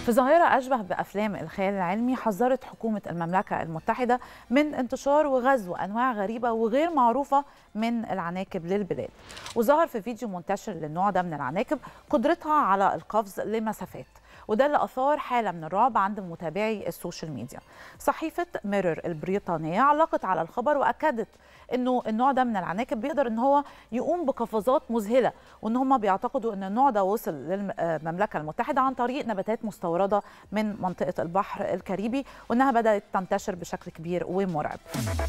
في ظاهرة أشبه بأفلام الخيال العلمي حذرت حكومة المملكة المتحدة من انتشار وغزو أنواع غريبة وغير معروفة من العناكب للبلاد وظهر في فيديو منتشر للنوع ده من العناكب قدرتها على القفز لمسافات وده اللي أثار حالة من الرعب عند متابعي السوشيال ميديا صحيفة ميرور البريطانية علقت على الخبر وأكدت أنه النوع ده من العناكب بيقدر أن هو يقوم بقفزات مذهلة وأن هم بيعتقدوا أن النوع ده وصل للمملكة آه، المتحدة عن طريق نباتات مستوى مستورده من منطقه البحر الكاريبي وانها بدات تنتشر بشكل كبير ومرعب